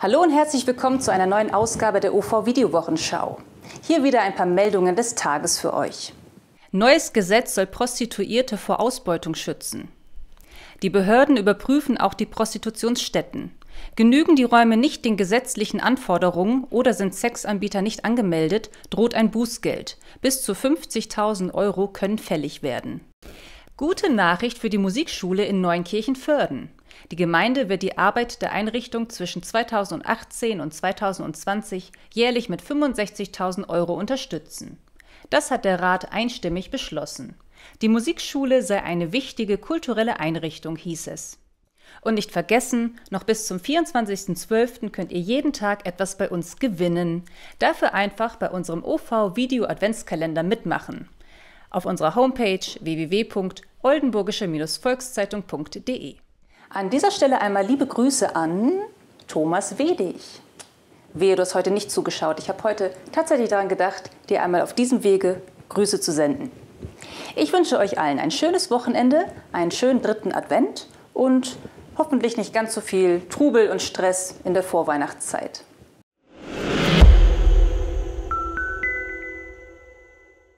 Hallo und herzlich willkommen zu einer neuen Ausgabe der OV Videowochenschau. Hier wieder ein paar Meldungen des Tages für euch. Neues Gesetz soll Prostituierte vor Ausbeutung schützen. Die Behörden überprüfen auch die Prostitutionsstätten. Genügen die Räume nicht den gesetzlichen Anforderungen oder sind Sexanbieter nicht angemeldet, droht ein Bußgeld. Bis zu 50.000 Euro können fällig werden. Gute Nachricht für die Musikschule in neunkirchen förden Die Gemeinde wird die Arbeit der Einrichtung zwischen 2018 und 2020 jährlich mit 65.000 Euro unterstützen. Das hat der Rat einstimmig beschlossen. Die Musikschule sei eine wichtige kulturelle Einrichtung, hieß es. Und nicht vergessen, noch bis zum 24.12. könnt ihr jeden Tag etwas bei uns gewinnen. Dafür einfach bei unserem OV Video Adventskalender mitmachen auf unserer Homepage www.oldenburgische-volkszeitung.de. An dieser Stelle einmal liebe Grüße an Thomas Wedig. Wehe, du hast heute nicht zugeschaut. Ich habe heute tatsächlich daran gedacht, dir einmal auf diesem Wege Grüße zu senden. Ich wünsche euch allen ein schönes Wochenende, einen schönen dritten Advent und hoffentlich nicht ganz so viel Trubel und Stress in der Vorweihnachtszeit.